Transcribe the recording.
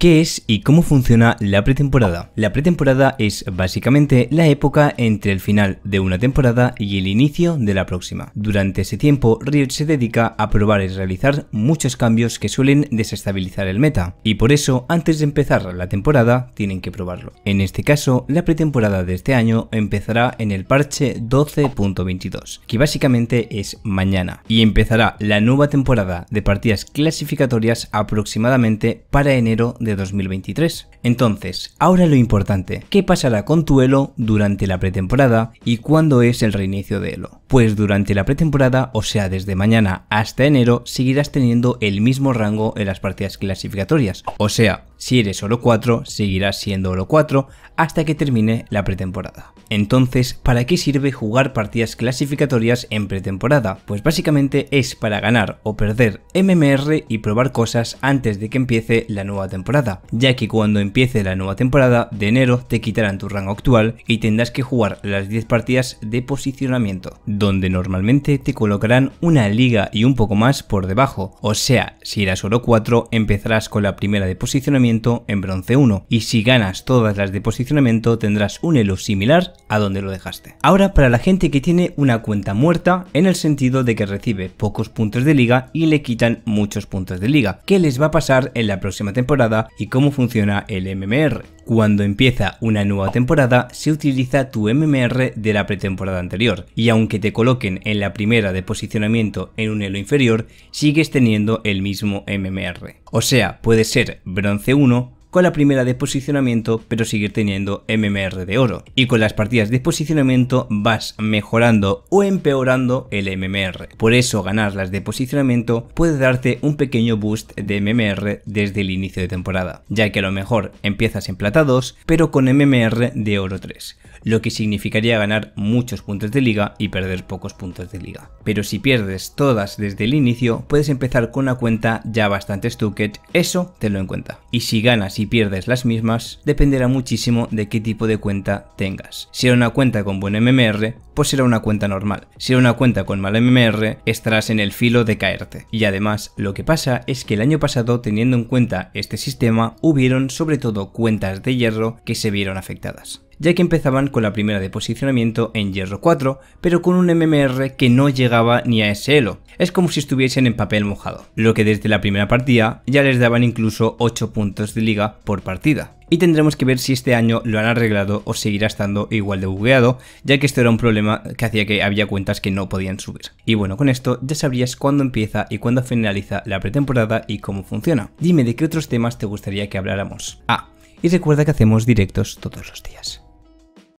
¿Qué es y cómo funciona la pretemporada? La pretemporada es básicamente la época entre el final de una temporada y el inicio de la próxima. Durante ese tiempo, Riot se dedica a probar y realizar muchos cambios que suelen desestabilizar el meta, y por eso antes de empezar la temporada tienen que probarlo. En este caso, la pretemporada de este año empezará en el parche 12.22, que básicamente es mañana, y empezará la nueva temporada de partidas clasificatorias aproximadamente para enero de 2023. Entonces, ahora lo importante, ¿qué pasará con tu Elo durante la pretemporada y cuándo es el reinicio de Elo? pues durante la pretemporada, o sea desde mañana hasta enero, seguirás teniendo el mismo rango en las partidas clasificatorias. O sea, si eres oro 4, seguirás siendo oro 4 hasta que termine la pretemporada. Entonces, ¿para qué sirve jugar partidas clasificatorias en pretemporada? Pues básicamente es para ganar o perder MMR y probar cosas antes de que empiece la nueva temporada, ya que cuando empiece la nueva temporada de enero te quitarán tu rango actual y tendrás que jugar las 10 partidas de posicionamiento donde normalmente te colocarán una liga y un poco más por debajo, o sea, si eras oro 4 empezarás con la primera de posicionamiento en bronce 1 y si ganas todas las de posicionamiento tendrás un elo similar a donde lo dejaste. Ahora para la gente que tiene una cuenta muerta en el sentido de que recibe pocos puntos de liga y le quitan muchos puntos de liga, ¿qué les va a pasar en la próxima temporada y cómo funciona el MMR? Cuando empieza una nueva temporada, se utiliza tu MMR de la pretemporada anterior, y aunque te coloquen en la primera de posicionamiento en un elo inferior, sigues teniendo el mismo MMR. O sea, puede ser bronce 1, con la primera de posicionamiento, pero seguir teniendo MMR de oro. Y con las partidas de posicionamiento vas mejorando o empeorando el MMR. Por eso ganar las de posicionamiento puede darte un pequeño boost de MMR desde el inicio de temporada, ya que a lo mejor empiezas en plata 2, pero con MMR de oro 3, lo que significaría ganar muchos puntos de liga y perder pocos puntos de liga. Pero si pierdes todas desde el inicio, puedes empezar con una cuenta ya bastante stuket, eso tenlo en cuenta. Y si ganas si pierdes las mismas, dependerá muchísimo de qué tipo de cuenta tengas. Si era una cuenta con buen MMR, pues será una cuenta normal. Si era una cuenta con mal MMR, estarás en el filo de caerte. Y además, lo que pasa es que el año pasado, teniendo en cuenta este sistema, hubieron sobre todo cuentas de hierro que se vieron afectadas ya que empezaban con la primera de posicionamiento en Hierro 4, pero con un MMR que no llegaba ni a ese elo. Es como si estuviesen en papel mojado, lo que desde la primera partida ya les daban incluso 8 puntos de liga por partida y tendremos que ver si este año lo han arreglado o seguirá estando igual de bugueado, ya que esto era un problema que hacía que había cuentas que no podían subir. Y bueno, con esto ya sabrías cuándo empieza y cuándo finaliza la pretemporada y cómo funciona. Dime de qué otros temas te gustaría que habláramos. Ah, y recuerda que hacemos directos todos los días.